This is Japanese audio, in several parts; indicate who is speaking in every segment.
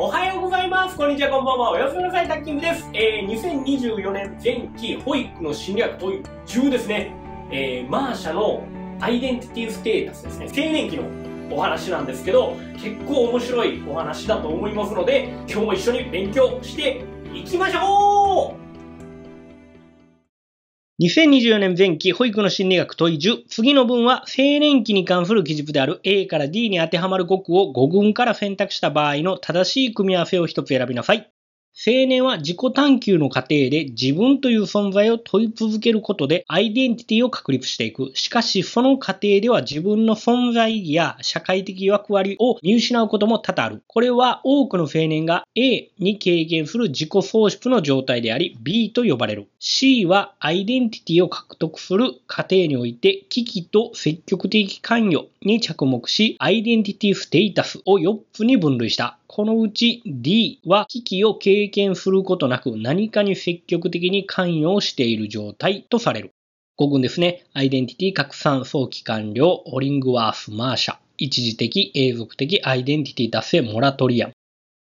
Speaker 1: おはようございます。こんにちは、こんばんは。おやすみなさい、タッキングです。えー、2024年前期、保育の侵略という中ですね。えー、マーシャのアイデンティティステータスですね。青年期のお話なんですけど、結構面白いお話だと思いますので、今日も一緒に勉強していきましょう2024年前期保育の心理学問い10。次の文は青年期に関する記述である A から D に当てはまる語句を5群から選択した場合の正しい組み合わせを一つ選びなさい。青年は自己探求の過程で自分という存在を問い続けることでアイデンティティを確立していく。しかしその過程では自分の存在意義や社会的役割を見失うことも多々ある。これは多くの青年が A に経験する自己喪失の状態であり B と呼ばれる。C はアイデンティティを獲得する過程において危機と積極的関与に着目しアイデンティティステータスを4つに分類した。このうち D は危機を経経験することなく何かに積極的に関与している状態とされる。5群ですね。アイデンティティ拡散早期完了、オリングワースマーシャ。一時的、永続的アイデンティティ達成モラトリアム。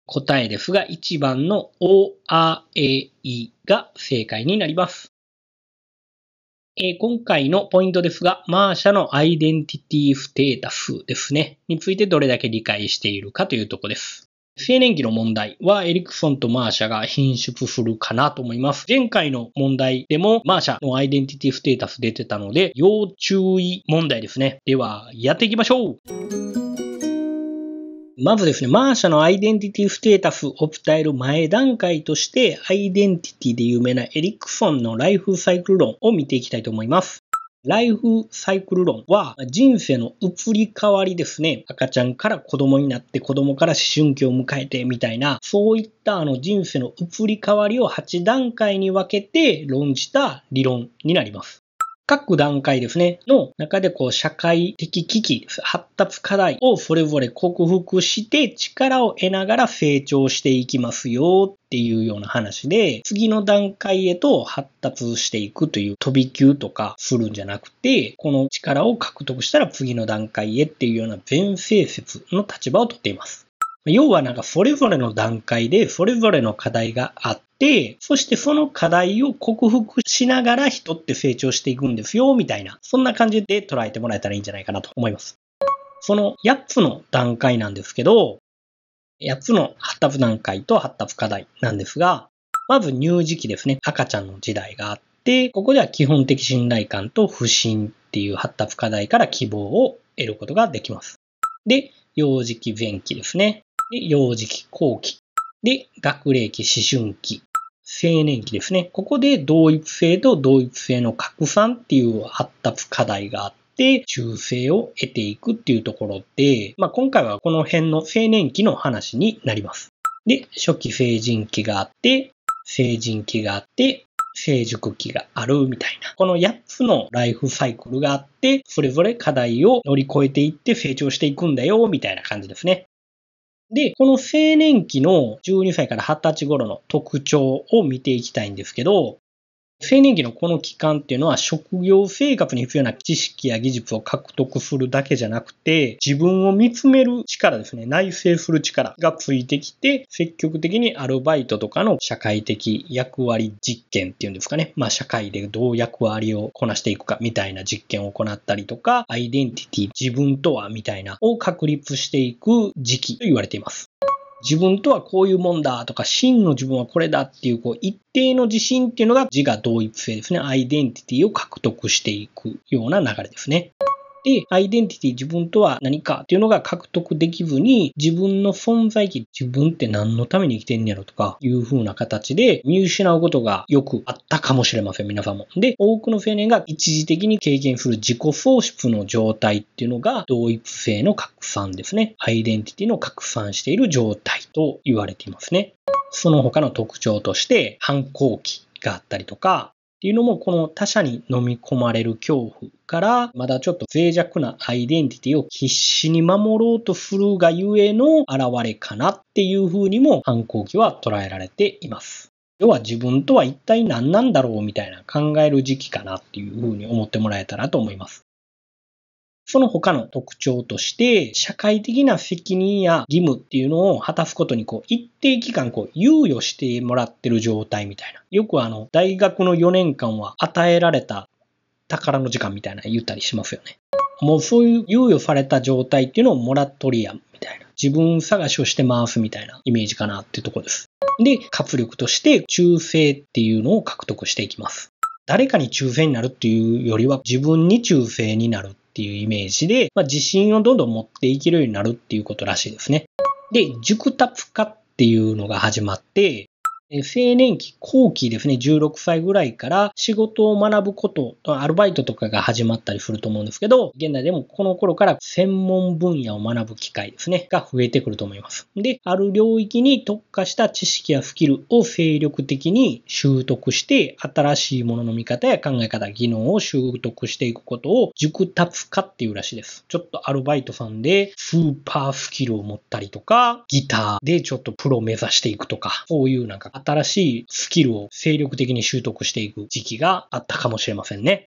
Speaker 1: 答えですが、1番の ORAE が正解になります。えー、今回のポイントですが、マーシャのアイデンティティステータスですね、についてどれだけ理解しているかというとこです。青年期の問題はエリクソンとマーシャが品質するかなと思います。前回の問題でもマーシャのアイデンティティステータス出てたので、要注意問題ですね。では、やっていきましょうまずですね、マーシャのアイデンティティステータスを伝える前段階として、アイデンティティで有名なエリクソンのライフサイクル論を見ていきたいと思います。ライフサイクル論は人生の移り変わりですね。赤ちゃんから子供になって子供から思春期を迎えてみたいな、そういったあの人生の移り変わりを8段階に分けて論じた理論になります。各段階ですね、の中でこう社会的危機、発達課題をそれぞれ克服して力を得ながら成長していきますよっていうような話で、次の段階へと発達していくという飛び級とかするんじゃなくて、この力を獲得したら次の段階へっていうような全成説の立場をとっています。要はなんかそれぞれの段階でそれぞれの課題があって、そしてその課題を克服しながら人って成長していくんですよ、みたいな、そんな感じで捉えてもらえたらいいんじゃないかなと思います。その8つの段階なんですけど、8つの発達段階と発達課題なんですが、まず乳児期ですね、赤ちゃんの時代があって、ここでは基本的信頼感と不信っていう発達課題から希望を得ることができます。で、幼児期前期ですね。で、幼児期、後期。で、学齢期、思春期。青年期ですね。ここで同一性と同一性の拡散っていう発達課題があって、修正を得ていくっていうところで、まあ、今回はこの辺の青年期の話になります。で、初期成人期があって、成人期があって、成熟期があるみたいな。この8つのライフサイクルがあって、それぞれ課題を乗り越えていって成長していくんだよ、みたいな感じですね。で、この青年期の12歳から20歳頃の特徴を見ていきたいんですけど、青年期のこの期間っていうのは職業生活に必要な知識や技術を獲得するだけじゃなくて、自分を見つめる力ですね、内省する力がついてきて、積極的にアルバイトとかの社会的役割実験っていうんですかね、まあ社会でどう役割をこなしていくかみたいな実験を行ったりとか、アイデンティティ、自分とはみたいなを確立していく時期と言われています。自分とはこういうもんだとか、真の自分はこれだっていう、こう、一定の自信っていうのが自我同一性ですね。アイデンティティを獲得していくような流れですね。、アイデンティティ自分とは何かっていうのが獲得できずに、自分の存在意義、自分って何のために生きてんやろとか、いう風な形で見失うことがよくあったかもしれません、皆さんも。で、多くの青年が一時的に経験する自己喪失の状態っていうのが、同一性の拡散ですね。アイデンティティの拡散している状態と言われていますね。その他の特徴として、反抗期があったりとか、っていうのも、この他者に飲み込まれる恐怖から、まだちょっと脆弱なアイデンティティを必死に守ろうとするがゆえの現れかなっていうふうにも反抗期は捉えられています。要は自分とは一体何なんだろうみたいな考える時期かなっていうふうに思ってもらえたらと思います。その他の特徴として、社会的な責任や義務っていうのを果たすことに、こう、一定期間、こう、猶予してもらってる状態みたいな。よくあの、大学の4年間は与えられた宝の時間みたいな言ったりしますよね。もうそういう猶予された状態っていうのをモラトリアムみたいな。自分探しをして回すみたいなイメージかなっていうとこです。で、活力として忠誠っていうのを獲得していきます。誰かに忠誠になるっていうよりは自分に忠誠になるっていうイメージで、まあ、自信をどんどん持っていけるようになるっていうことらしいですね。で、熟達化っていうのが始まって、青年期後期ですね、16歳ぐらいから仕事を学ぶこと、アルバイトとかが始まったりすると思うんですけど、現代でもこの頃から専門分野を学ぶ機会ですね、が増えてくると思います。で、ある領域に特化した知識やスキルを精力的に習得して、新しいものの見方や考え方、技能を習得していくことを熟達化っていうらしいです。ちょっとアルバイトさんでスーパースキルを持ったりとか、ギターでちょっとプロ目指していくとか、そういうなんか新しいスキルを精力的に習得していく時期があったかもしれませんね。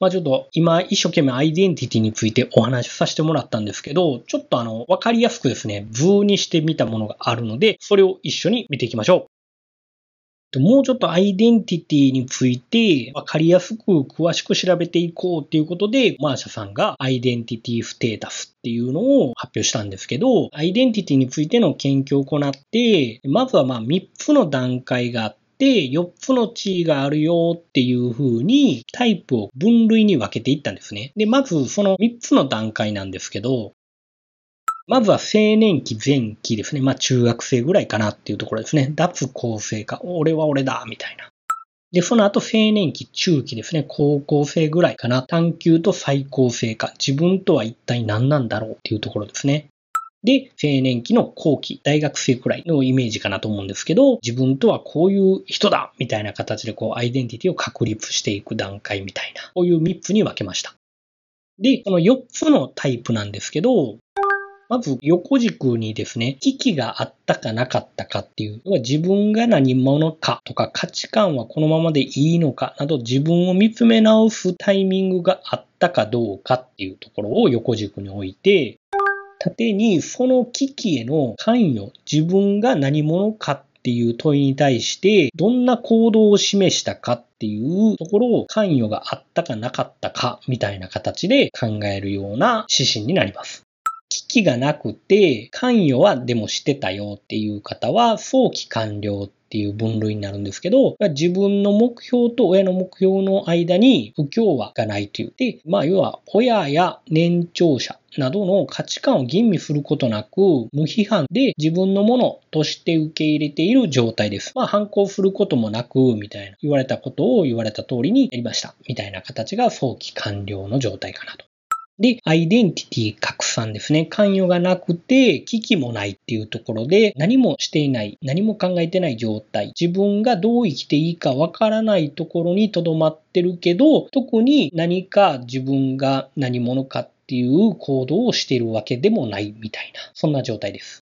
Speaker 1: まあちょっと今一生懸命アイデンティティについてお話しさせてもらったんですけど、ちょっとあの、わかりやすくですね、図にしてみたものがあるので、それを一緒に見ていきましょう。もうちょっとアイデンティティについて分かりやすく詳しく調べていこうっていうことで、マーシャさんがアイデンティティステータスっていうのを発表したんですけど、アイデンティティについての研究を行って、まずはまあ3つの段階があって、4つの地位があるよっていう風にタイプを分類に分けていったんですね。で、まずその3つの段階なんですけど、まずは青年期前期ですね。まあ中学生ぐらいかなっていうところですね。脱高生化。俺は俺だみたいな。で、その後青年期中期ですね。高校生ぐらいかな。探求と再高生化。自分とは一体何なんだろうっていうところですね。で、青年期の後期、大学生くらいのイメージかなと思うんですけど、自分とはこういう人だみたいな形でこう、アイデンティティを確立していく段階みたいな、こういう3つに分けました。で、この4つのタイプなんですけど、まず横軸にですね、危機があったかなかったかっていう、は自分が何者かとか価値観はこのままでいいのかなど自分を見つめ直すタイミングがあったかどうかっていうところを横軸に置いて、縦にその危機への関与、自分が何者かっていう問いに対して、どんな行動を示したかっていうところを関与があったかなかったかみたいな形で考えるような指針になります。期がなくて、関与はでもしてたよっていう方は、早期完了っていう分類になるんですけど、自分の目標と親の目標の間に不協和がないという。で、まあ要は親や年長者などの価値観を吟味することなく、無批判で自分のものとして受け入れている状態です。まあ反抗することもなく、みたいな。言われたことを言われた通りにやりました。みたいな形が早期完了の状態かなと。で、アイデンティティ確さんですね、関与がなくて、危機もないっていうところで、何もしていない、何も考えてない状態、自分がどう生きていいかわからないところに留まってるけど、特に何か自分が何者かっていう行動をしているわけでもないみたいな、そんな状態です。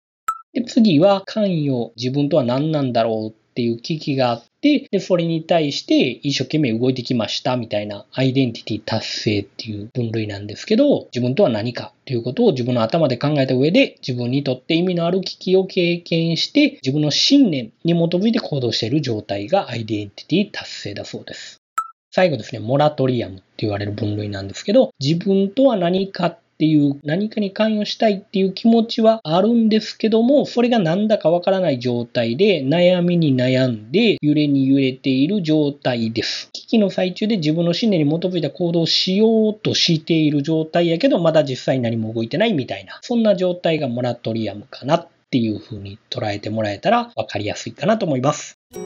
Speaker 1: で、次は、関与、自分とは何なんだろうっていう危機があって、で、それに対して一生懸命動いてきましたみたいなアイデンティティ達成っていう分類なんですけど、自分とは何かということを自分の頭で考えた上で、自分にとって意味のある危機を経験して、自分の信念に基づいて行動している状態がアイデンティティ達成だそうです。最後ですね、モラトリアムって言われる分類なんですけど、自分とは何かっっていう何かに関与したいっていう気持ちはあるんですけどもそれが何だかわからない状態で悩みに悩んで揺れに揺れている状態です危機の最中で自分の信念に基づいた行動をしようとしている状態やけどまだ実際何も動いてないみたいなそんな状態がモラトリアムかなっていう風に捉えてもらえたら分かりやすいかなと思います。は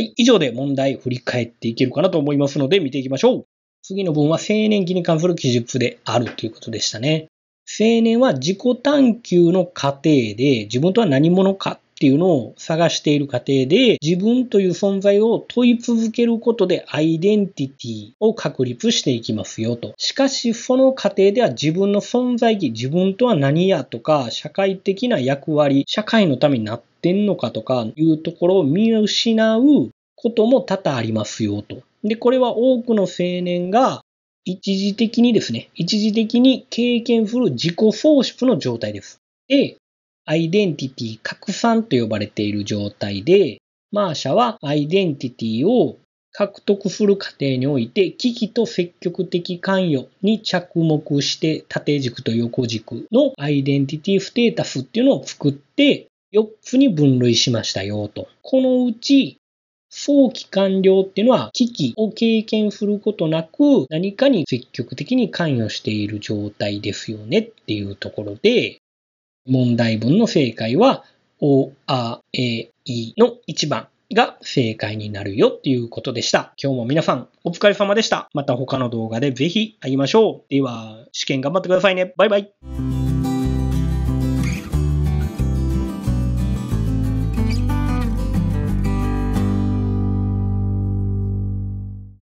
Speaker 1: い、以上で問題振り返っていけるかなと思いますので見ていきましょう。次の文は青年期に関する記述であるということでしたね。青年は自己探求の過程で自分とは何者かっていうのを探している過程で自分という存在を問い続けることでアイデンティティを確立していきますよと。しかしその過程では自分の存在意義、自分とは何やとか社会的な役割、社会のためになってんのかとかいうところを見失うことも多々ありますよと。で、これは多くの青年が一時的にですね、一時的に経験する自己創出の状態です。で、アイデンティティ拡散と呼ばれている状態で、マーシャはアイデンティティを獲得する過程において、危機と積極的関与に着目して、縦軸と横軸のアイデンティティステータスっていうのを作って、4つに分類しましたよと。このうち、早期完了っていうのは危機を経験することなく何かに積極的に関与している状態ですよねっていうところで、問題文の正解は O, A, E の1番が正解になるよっていうことでした。今日も皆さんお疲れ様でした。また他の動画でぜひ会いましょう。では、試験頑張ってくださいね。バイバイ。